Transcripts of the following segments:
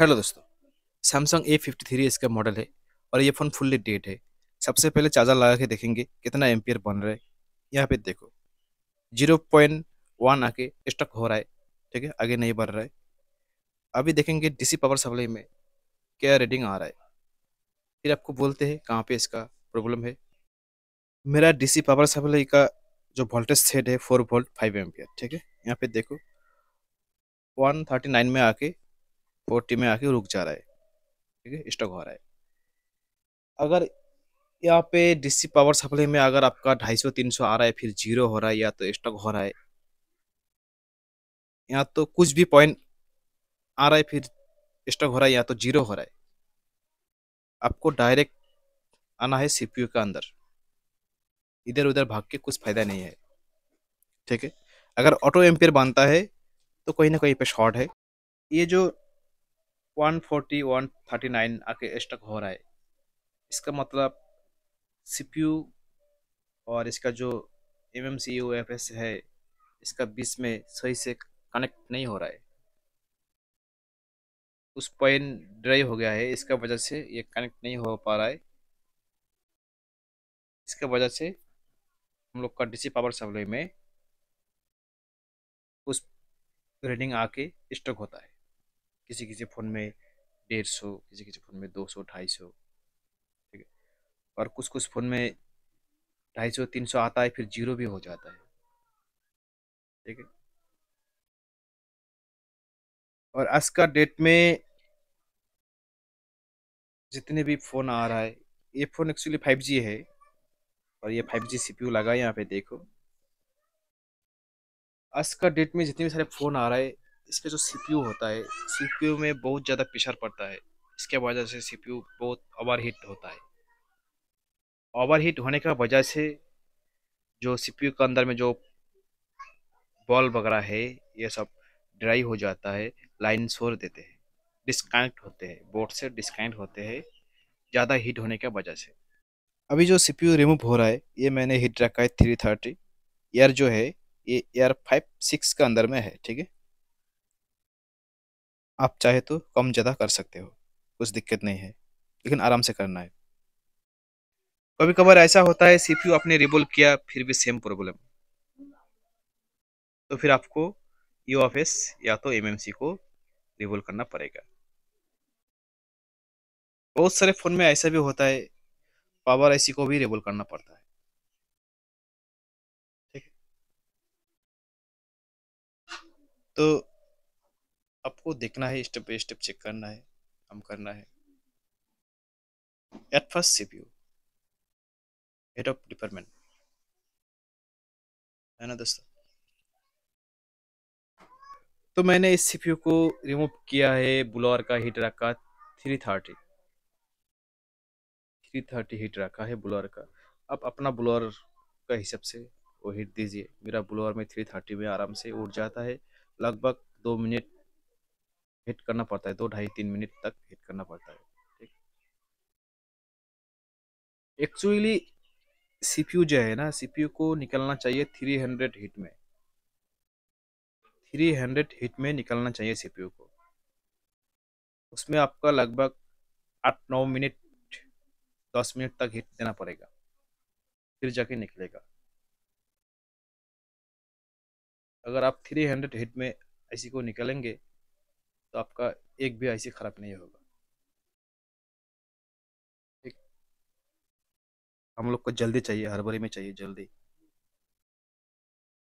hello दोस्तों Samsung A fifty three इसका model है और ये फ़ोन फुल्ली डेट है सबसे पहले चार्जर लगा के देखेंगे कितना एम्पियर बन रहा है यहाँ पे देखो जीरो पॉइंट वन आके स्टक हो रहा है ठीक है आगे नहीं बढ़ रहा है अभी देखेंगे डीसी पावर सप्लाई में क्या रेडिंग आ रहा है फिर आपको बोलते हैं कहाँ पर इसका प्रॉब्लम है मेरा डी पावर सप्लाई का जो वोल्टेज सेट है फोर वोल्ट फाइव एम ठीक है यहाँ पे देखो वन थर्टी नाइन में आके फोर्टी में आके रुक जा रहा है ठीक है स्टॉक हो रहा है अगर यहाँ पे डीसी पावर सप्लाई में अगर आपका ढाई सौ तीन सौ आ रहा है फिर जीरो हो रहा है या तो स्टॉक हो रहा है या तो कुछ भी पॉइंट आ रहा है फिर स्टॉक हो रहा है या तो जीरो हो रहा है आपको डायरेक्ट आना है सीपीयू के अंदर इधर उधर भाग के कुछ फायदा नहीं है ठीक है अगर ऑटो एम्पियर बांधता है तो कहीं ना कहीं पे शॉर्ट है ये जो थर्टी नाइन आके स्टक हो रहा है इसका मतलब सीपीयू और इसका जो M M C U F S है इसका बीच में सही से कनेक्ट नहीं हो रहा है उस पेन ड्राई हो गया है इसका वजह से ये कनेक्ट नहीं हो पा रहा है इसके वजह से हम लोग का डीसी पावर सप्लाई में उस रीडिंग आके स्टॉक होता है किसी किसी फ़ोन में डेढ़ सौ किसी किसी फ़ोन में दो सौ ढाई सौ ठीक है और कुछ कुछ फ़ोन में ढाई सौ तीन सौ आता है फिर जीरो भी हो जाता है ठीक है और आज का डेट में जितने भी फ़ोन आ रहा है ये फ़ोन एक्चुअली फाइव जी है और ये five G C P U लगा है यहाँ पे देखो आज का डेट में जितने भी सारे फ़ोन आ रहा है इसका जो सीपीयू होता है सीपीयू में बहुत ज़्यादा प्रेशर पड़ता है इसके वजह से सीपीयू बहुत ओवरहीट होता है ओवरहीट होने का वजह से जो सीपीयू के अंदर में जो बॉल वगैरह है ये सब ड्राई हो जाता है लाइन छोड़ देते हैं डिस्कनेक्ट होते हैं बोर्ड से डिस्कनेक्ट होते हैं ज़्यादा हीट होने की वजह से अभी जो सी रिमूव हो रहा है ये मैंने हीट रखा है थ्री थर्टी एयर जो है ये एयर फाइव सिक्स के अंदर में है ठीक है आप चाहे तो कम ज़्यादा कर सकते हो कुछ दिक्कत नहीं है लेकिन आराम से करना है कभी कभार ऐसा होता है सी आपने रिबोल किया फिर भी सेम प्रॉब्लम तो फिर आपको यू ऑफ एस या तो एमएमसी को रिबोल करना पड़ेगा बहुत सारे फ़ोन में ऐसा भी होता है पावर आईसी को भी रिबोल करना पड़ता है ठीक है तो आपको देखना है स्टेप बाई स्टेप चेक करना है काम करना है at first CPU head of department है ना दोस्तों तो मैंने इस सीपीयू को रिमूव किया है बुलोर का हीट रखा three thirty three thirty heat रखा है बुलोर का अब अपना बुलोर का हिसाब से वो हीट दीजिए मेरा बुलोर में थ्री थर्टी में आराम से उठ जाता है लगभग दो मिनट हिट करना पड़ता है दो ढाई तीन मिनट तक हिट करना पड़ता है ठीक एक्चुअली सीपीयू जो है ना सीपीयू को निकलना चाहिए थ्री हंड्रेड हिट में थ्री हंड्रेड हिट में निकलना चाहिए सीपीयू को उसमें आपका लगभग आठ नौ मिनट दस मिनट तक हिट देना पड़ेगा फिर जाके निकलेगा अगर आप थ्री हंड्रेड हिट में ऐसी को निकलेंगे तो आपका एक भी आईसी ख़राब नहीं होगा ठीक हम लोग को जल्दी चाहिए हड़बड़ी में चाहिए जल्दी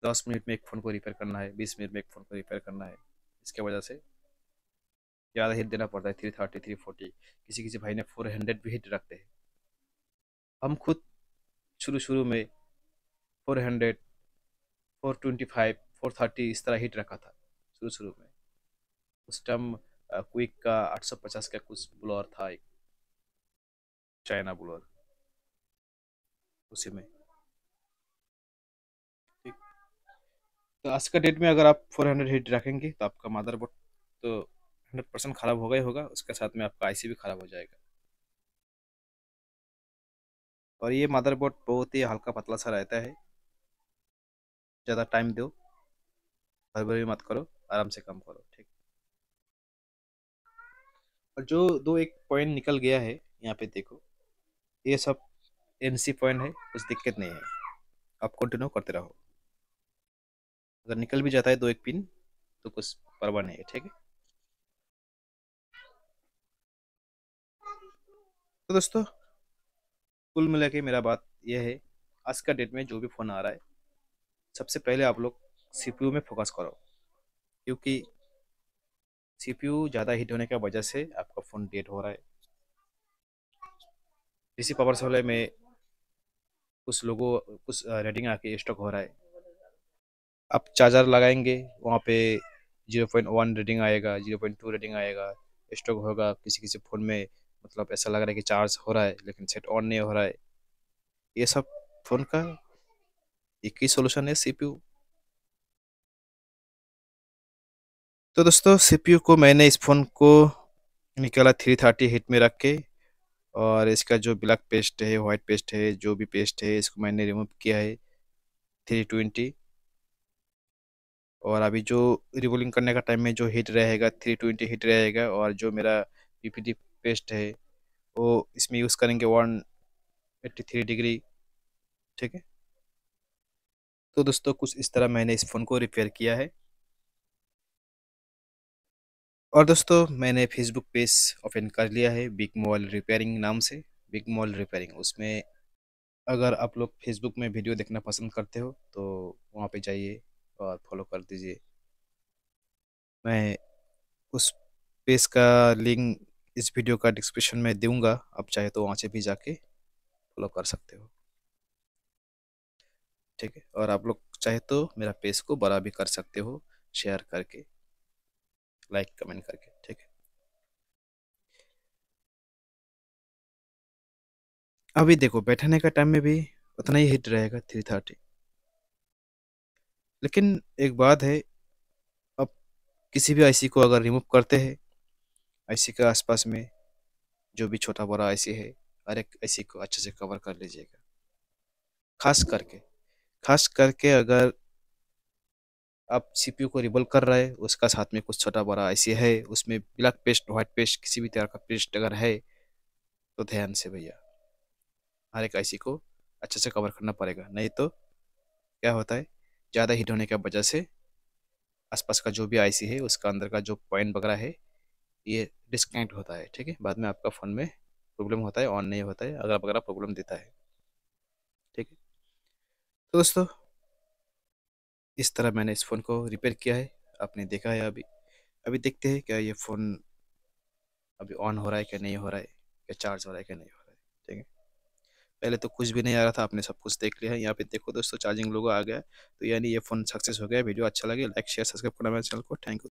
दस मिनट में एक फ़ोन को रिपेयर करना है बीस मिनट में एक फ़ोन को रिपेयर करना है इसके वजह से ज़्यादा हिट देना पड़ता है थ्री थर्टी थ्री फोर्टी किसी किसी भाई ने फोर हंड्रेड भी हिट रखते हैं हम खुद शुरू शुरू में four hundred four twenty five four thirty इस तरह हिट रखा था शुरू शुरू में उस टाइम क्विक का 850 का कुछ ब्लॉर था एक चाइना ब्लॉर उसी में तो आज का डेट में अगर आप 400 हिट रखेंगे तो आपका मदरबोर्ड तो 100 परसेंट ख़राब होगा ही होगा उसके साथ में आपका आईसी भी ख़राब हो जाएगा और ये मदरबोर्ड बहुत ही हल्का पतला सा रहता है ज़्यादा टाइम दो भर भर भी मत करो आराम से काम करो ठीक और जो दो एक पॉइंट निकल गया है यहाँ पे देखो ये सब एन सी पॉइंट है कुछ दिक्कत नहीं है आप कंटिन्यू करते रहो अगर निकल भी जाता है दो एक पिन तो कुछ परवाह नहीं है ठीक है तो दोस्तों कुल मिला के मेरा बात यह है आज का डेट में जो भी फ़ोन आ रहा है सबसे पहले आप लोग सी में फोकस करो क्योंकि सीपीयू ज़्यादा हीट होने की वजह से आपका फ़ोन डेट हो रहा है इसी पावर सप्लाई में कुछ लोगों कुछ रेडिंग आके स्टॉक हो रहा है आप चार्जर लगाएंगे वहाँ पे जीरो पॉइंट वन रेटिंग आएगा जीरो पॉइंट टू रेटिंग आएगा स्टॉक होगा किसी किसी फ़ोन में मतलब ऐसा लग रहा है कि चार्ज हो रहा है लेकिन सेट ऑन नहीं हो रहा है ये सब फ़ोन का एक ही सोल्यूशन है सी तो दोस्तों सीपीयू को मैंने इस फ़ोन को निकाला थ्री थर्टी हिट में रख के और इसका जो ब्लैक पेस्ट है वाइट पेस्ट है जो भी पेस्ट है इसको मैंने रिमूव किया है थ्री ट्वेंटी और अभी जो रिवोलिंग करने का टाइम में जो हिट रहेगा थ्री ट्वेंटी हिट रहेगा और जो मेरा पीपीटी पेस्ट है वो इसमें यूज़ करेंगे वन एट्टी थ्री डिग्री ठीक है तो दोस्तों कुछ इस तरह मैंने इस फ़ोन को रिपेयर किया है और दोस्तों मैंने फेसबुक पेज ओपन कर लिया है बिग मॉल रिपेयरिंग नाम से बिग मॉल रिपेयरिंग उसमें अगर आप लोग फेसबुक में वीडियो देखना पसंद करते हो तो वहाँ पे जाइए और फॉलो कर दीजिए मैं उस पेज का लिंक इस वीडियो का डिस्क्रिप्शन में दूंगा आप चाहे तो वहाँ से भी जाके फॉलो कर सकते हो ठीक है और आप लोग चाहे तो मेरा पेज को बड़ा भी कर सकते हो शेयर करके लाइक कमेंट करके ठीक है अभी देखो बैठने का टाइम में भी उतना ही हिट रहेगा थ्री थर्टी लेकिन एक बात है अब किसी भी आईसी को अगर रिमूव करते हैं आईसी के आसपास में जो भी छोटा बड़ा आईसी है हर एक आईसी को अच्छे से कवर कर लीजिएगा खास करके खास करके अगर आप सी को रिबल कर रहे हैं उसका साथ में कुछ छोटा बड़ा ऐसे है उसमें ब्लैक पेस्ट व्हाइट पेस्ट किसी भी तरह का पेस्ट अगर है तो ध्यान से भैया हर एक आई को अच्छे से कवर करना पड़ेगा नहीं तो क्या होता है ज़्यादा हीट होने की वजह से आसपास का जो भी आईसी है उसका अंदर का जो पॉइंट वगैरह है ये डिस्कनेक्ट होता है ठीक है बाद में आपका फ़ोन में प्रॉब्लम होता है ऑन नहीं होता है अगला वगैरह प्रॉब्लम देता है ठीक है तो दोस्तों इस तरह मैंने इस फ़ोन को रिपेयर किया है आपने देखा है अभी अभी देखते हैं क्या ये फ़ोन अभी ऑन हो रहा है क्या नहीं हो रहा है क्या चार्ज हो रहा है क्या नहीं हो रहा है ठीक है पहले तो कुछ भी नहीं आ रहा था आपने सब कुछ देख लिया है यहाँ पे देखो दोस्तों चार्जिंग लोगों आ गया तो यानी ये फ़ोन सक्सेस हो गया वीडियो अच्छा लगे लाइक शेयर सब्सक्राइब करना मेरे चैनल को थैंक यू